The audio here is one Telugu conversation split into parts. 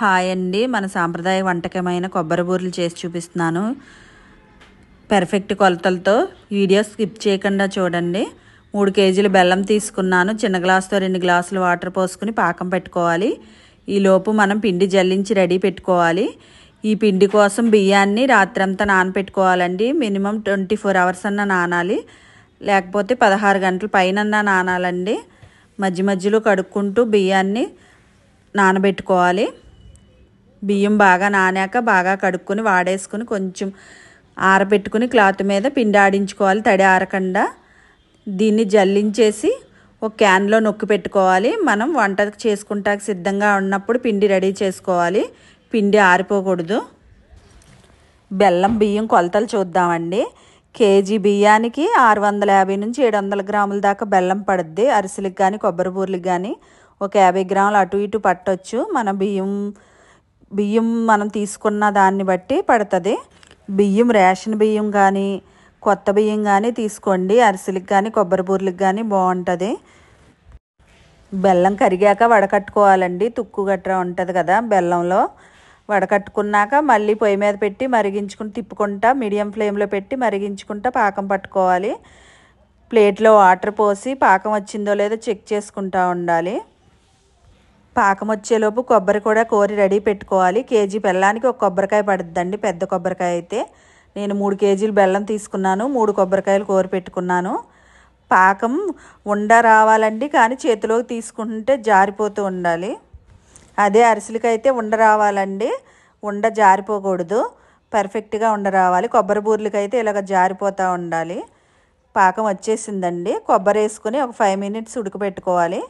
హాయ్ అండి మన సాంప్రదాయ వంటకమైన కొబ్బరి బూరలు చేసి చూపిస్తున్నాను పెర్ఫెక్ట్ కొలతలతో వీడియో స్కిప్ చేయకుండా చూడండి మూడు కేజీలు బెల్లం తీసుకున్నాను చిన్న గ్లాసుతో రెండు గ్లాసులు వాటర్ పోసుకుని పాకం పెట్టుకోవాలి ఈలోపు మనం పిండి జల్లించి రెడీ పెట్టుకోవాలి ఈ పిండి కోసం బియ్యాన్ని రాత్రంతా నానపెట్టుకోవాలండి మినిమం ట్వంటీ ఫోర్ అవర్స్ అన్న నానాలి లేకపోతే పదహారు గంటల పైన నానాలండి మధ్య మధ్యలో కడుక్కుంటూ బియ్యాన్ని నానబెట్టుకోవాలి బియ్యం బాగా నానాక బాగా కడుక్కొని వాడేసుకుని కొంచెం ఆరబెట్టుకుని క్లాత్ మీద పిండి ఆడించుకోవాలి తడి ఆరకుండా దీన్ని జల్లించేసి ఒక క్యాన్లో నొక్కి పెట్టుకోవాలి మనం వంట చేసుకుంటానికి సిద్ధంగా ఉన్నప్పుడు పిండి రెడీ చేసుకోవాలి పిండి ఆరిపోకూడదు బెల్లం బియ్యం కొలతలు చూద్దామండి కేజీ బియ్యానికి ఆరు వందల యాభై నుంచి ఏడు వందల గ్రాముల దాకా బెల్లం పడుద్ది అరిసెలకు కానీ కొబ్బరి బూరలకు కానీ ఒక యాభై గ్రాములు అటు ఇటు పట్టొచ్చు మన బియ్యం బియ్యం మనం తీసుకున్న దాన్ని బట్టి పడుతుంది బియ్యం రేషన్ బియ్యం కానీ కొత్త బియ్యం కానీ తీసుకోండి అరిసెలకు కానీ కొబ్బరి బూర్లకు కానీ బాగుంటుంది బెల్లం కరిగాక వడకట్టుకోవాలండి తుక్కు గట్రా ఉంటుంది కదా బెల్లంలో వడకట్టుకున్నాక మళ్ళీ పొయ్యి మీద పెట్టి మరిగించుకుని తిప్పుకుంటా మీడియం ఫ్లేమ్లో పెట్టి మరిగించుకుంటా పాకం పట్టుకోవాలి ప్లేట్లో వాటర్ పోసి పాకం వచ్చిందో లేదో చెక్ చేసుకుంటూ ఉండాలి పాకం వచ్చేలోపు కొబ్బరి కూడా కోరి రెడీ పెట్టుకోవాలి కేజీ బెల్లానికి ఒక కొబ్బరికాయ పడుతుందండి పెద్ద కొబ్బరికాయ అయితే నేను మూడు కేజీలు బెల్లం తీసుకున్నాను మూడు కొబ్బరికాయలు కోరి పెట్టుకున్నాను పాకం ఉండ రావాలండి కానీ చేతిలోకి తీసుకుంటే జారిపోతూ ఉండాలి అదే అరిసెలకైతే ఉండ రావాలండి ఉండ జారిపోకూడదు పర్ఫెక్ట్గా ఉండ రావాలి కొబ్బరి బూర్లకైతే ఇలాగ జారిపోతూ ఉండాలి పాకం వచ్చేసిందండి కొబ్బరి వేసుకుని ఒక ఫైవ్ మినిట్స్ ఉడకబెట్టుకోవాలి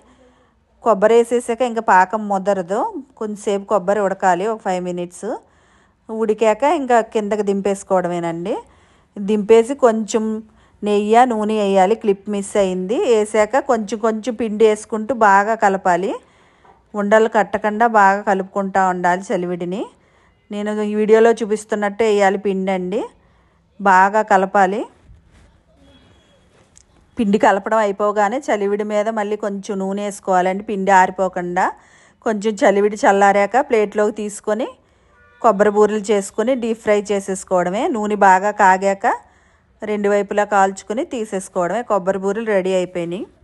కొబ్బరి వేసేసాక ఇంకా పాకం ముదరదు కొంచెంసేపు కొబ్బరి ఉడకాలి ఒక ఫైవ్ మినిట్స్ ఉడికాక ఇంకా కిందకి దింపేసుకోవడమేనండి దింపేసి కొంచెం నెయ్యి నూనె వేయాలి క్లిప్ మిస్ అయింది వేసాక కొంచెం కొంచెం పిండి వేసుకుంటూ బాగా కలపాలి ఉండలు కట్టకుండా బాగా కలుపుకుంటూ ఉండాలి చలివిడిని నేను వీడియోలో చూపిస్తున్నట్టు వేయాలి పిండి అండి బాగా కలపాలి పిండి కలపడం అయిపోగానే చలివిడి మీద మళ్ళీ కొంచెం నూనె వేసుకోవాలండి పిండి ఆరిపోకుండా కొంచెం చలివిడి చల్లారాక ప్లేట్లోకి తీసుకొని కొబ్బరి బూరెలు చేసుకొని డీప్ ఫ్రై చేసేసుకోవడమే నూనె బాగా కాగాక రెండు వైపులా కాల్చుకొని తీసేసుకోవడమే కొబ్బరి బూరెలు రెడీ అయిపోయినాయి